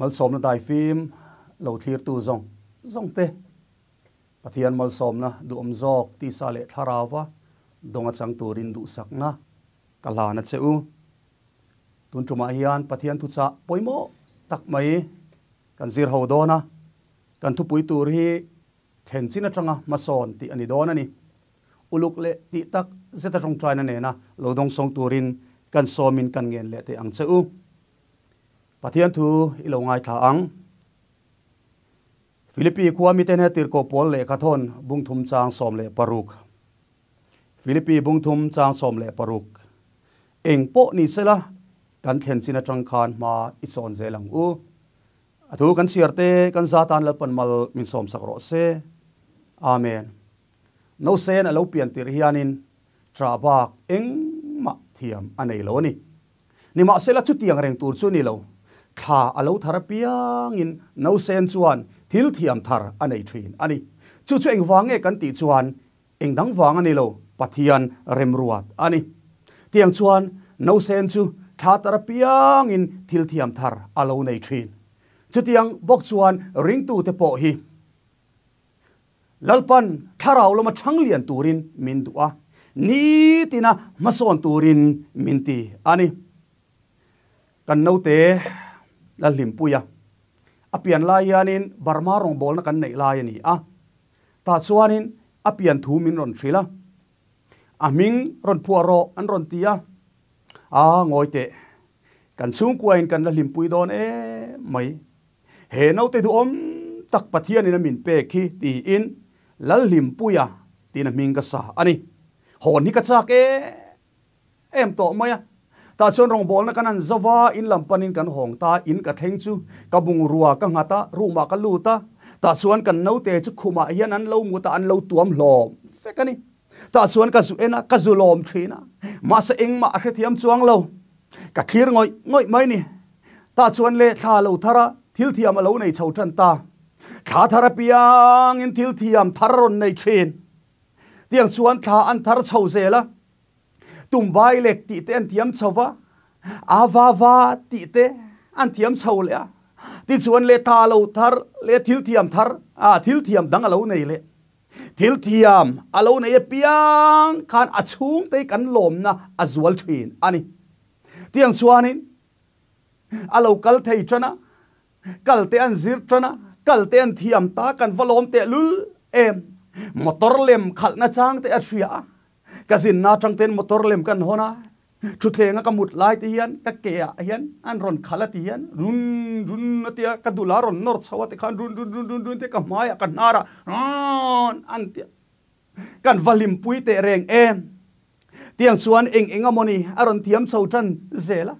mal som na dai phim lo thlir tu zong zong te pathian mal som na du om zok ti sa le tharawa donga chang turin du sakna kala na cheu tun tuma hian pathian tu cha poimo tak mai kan zir ho dona kan thu pui tur hi then china tanga mason ti ani don ani uluk le ti tak zeta tong trai na ne na lodong song turin kan somin kan ngen le te ang cheu pathian thu i lo ngai tha ang philippi khuwa mi ten he tir ko pol le kha bung thum trang som lệ paruk Philippines bung thum trang som lệ paruk eng po ni sela kan thlen china tang khan mà ít son ze lang u a thu kan siar te kan za tan lập pan mal min som sak ro se amen no sen a lo pian tir hianin tra bak eng ma thiam anei lo ni ni ma sela chút tiang reng tur chu ni lâu ขาอาลูทาร์เปียงอินนูเซนชวนทิลทียมทารอันไอทรีนอันนี้ชุดชุดเองฟังเองกันติชวนเองดังฟังอันนี้โลปัิยันเริมรวดอันนี้ที่ยังชวนนูเซนชูขาทาร์เปียงอินทิลทียมทาร์อาลูไอทรีนชุดที่ยังบอกชวนริงตูเตปโอฮีลลปันขาเราลงมาชังเลียนตูรินมินตัวนี่ตินะมาส่วนตูรินมินตีอันนี้กันนู้เต้ละหลิมปุยอะอเปียนลายานินบาร์มารงบอลนักในลายนี้อะตาชวานินอเปียนทูมินรอนทรีละอะมิงรอนพัวรออันรอนตีอะอ่างอยเตกันซุ้งกวนกันละหลิมปุยโดนเอ้ไม่เห็นเอาเตดูอมตักปะเทียนนี่นะมินเปกีตีอินละหลิมปุยอะตีนะมิงกษาอันนี้หอนี่กษะชกเอ้เอ็มโตไหมอะตาชนรองบอลนะกันันจะว่าอินลำปนินกันหงตาอินกับเทงจูกับบุงรัวกังหัตตารูมากับลูตาตาชวนกันเนาเตจุขุมาเฮียนันเล่ามุตาอันเล่าตัวมหลอมเฟกันนี่ตาชวนกับสุเอนะกับสุลอมเชนามาเสียงมาเัียมจวงเล่ากับเคียง่อยง่อยไม่เนี่ยตาชวนเลท่าเล่าทาระทิลเทียมเล่าในชาวจันตาท่าทาระเปียงอินทิลเทียมทารุนในเชนเตียงชวนท่าอันทารชาวเซละ tumbai lek ti te an thiam chowa awawa ti te an thiam chole a ti chuan le tha lo thar le thil thiam thar a thil thiam dang alo nei le thil thiam alo này piang khan achung te kan lom na azual thin ani tiang chuanin alo kal thei chana kal te an zir chana kal te an thiam ta kan valom te lul em motor lem khát na chang te a thria kazin na trăng tên motor lem kan hona chu thlenga ka mut lai ti hian ka ke a hian an ron khala ti hian run run atia ka dula ron nor chawa te khan run run run run run te ka maya ka nara ron an tia kan valim pui te reng em tiang chuan eng eng amoni aron thiam chho than zela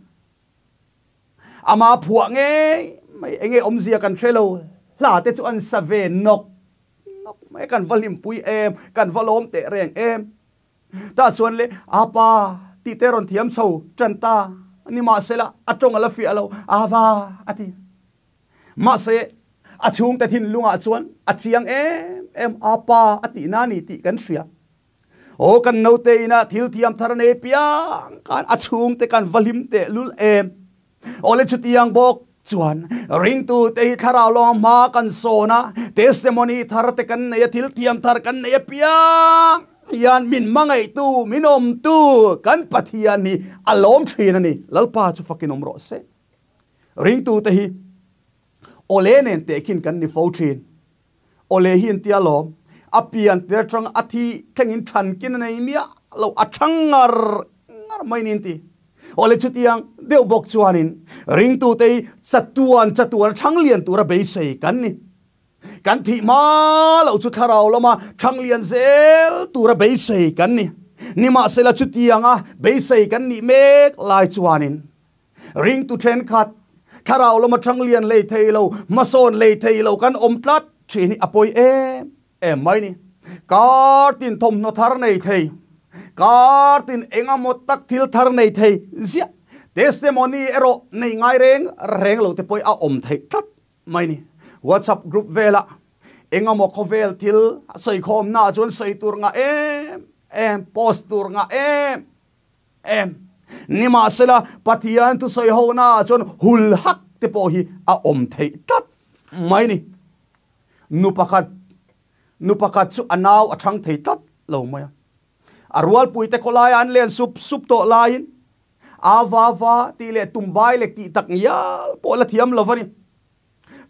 ama phua nge mai enge omzia kan thelo la te chu an save nok nok mai kan valim pui em kan valom te reng em ta chuan le apa ti te ron thiam chho chanta ni ma sela atong ala fi alo awa ati ma se achung te thin lunga chuan achiang em em apa ati na ni ti kan hria o kan no te ina thil thiam thar ne piang kan achung te kan valim te lul em ole chutiang bok จวนริงตูเตหิทาราวลองมากันโซนะเทสเตมอนีทารเตกันเนยทิลเทียมทารกันเนยเปียง pathian min mangai tu minom tu kan pathian ni alom thin ani lalpa chu fakin omro se ring tu te hi olen en te kin kan ni fo thin ole hin ti alom apian ter trong athi thengin than kin nei mia lo athangar ngar mai nin ti ole chutiang tiang deu bok chuanin ring tu te chatuan chatuan thang lian tu ra be sei kan ni kan thi ma lo chu tharau lama à. thanglian zel tura be sei kan ni nima sela chu tianga à. be sei kan ni mek lai chuanin ring tu train khat tharau lama à, thanglian lei thei lo mason lei thei lo kan om tlat thini apoi em em mai ni kar tin thom no thar nei thei kar tin enga mot tak thil thar nei thei zia testimony ero nei ngai reng reng lo te poi a om thei tlat mai ni whatsapp group vela engamo ko vel til sei khom na chon sei tur nga em em post tur nga em em ma sala pathian tu sei ho na chon hul hak te po hi a om thei tat mai ni nu pakat nu pakat chu anaw athang thei tat lo maya arwal puite lai an len sup sup to lain avava ti le tumbai le ti tak ngial po la thiam lovani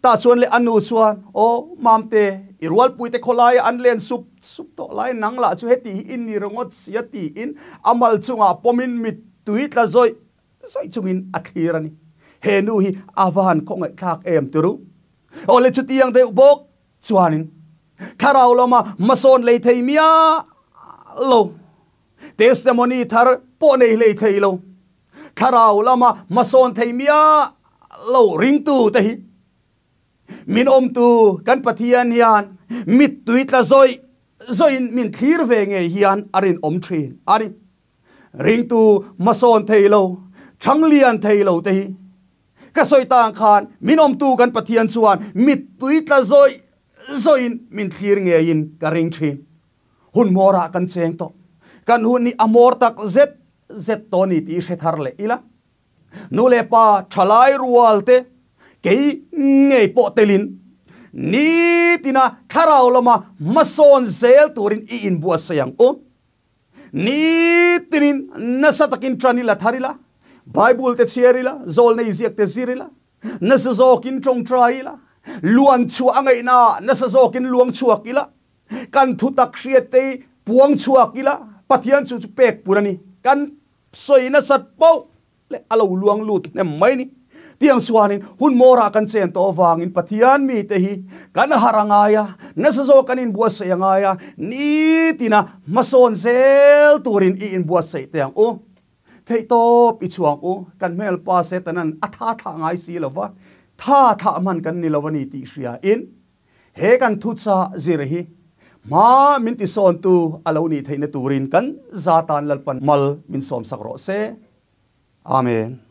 ta suan le anu chuan o mamte irwal puite kholai anlen sup sup to lai nangla chu heti in ni rongot siati in amal chunga pomin mit tuit la zoi zoi chungin athirani henu hi avan ko ngai e thak em turu le chu tiang de bok chuanin tharau loma mason le thei mia lo testimony thar po nei lei thei lo tharau lama mason thei mia lo ring tu te hi มินอมตูกันปฏิญญาณมิดตุยตาซอยซอนมินทีร์เวงเงฮีันอารินอมทรีนอารินริงตูมาโซนเทโลชังเลียนเทโลตีก็ซอยต่างคานมินอมตูกันปฏิญญาณมิดตุยตาซอยซอนมินทีร์เงียนกันริงทรีนหุ่นมัวรักกันเซงโตกันหุ่นนี่อมอร์ตักเซตเซตโตนนีิตีเชทาร์เลอีละนู่เลปาชลายรัวเตะ cái nghề bộ tê lin ni tina kharau lama mason zel turin i in bua sayang o ni tinin nasatakin tranila tharila bible te chiarila zol nei ziak te zirila nasazokin trong traila luang chu ngay na zokin luang kila, kan thu tak riate puang chuakila pathian chu pek purani kan soina sat pau le alo luang lut ne mai ni tiang suanin hun mora kan sen to vangin patian mi tehi kan harangaya nasazo kanin buas sayangaya ni tina mason sel turin oh. i in buas sai tiang o thei to pi chuang o oh. kan mel pa se tanan atha tha ngai si lova tha tha man kan ni lova ni ti shia in he kan thu cha zirhi ma min ti son tu alo ni theine turin kan zatan lalpan mal min som sakro se amen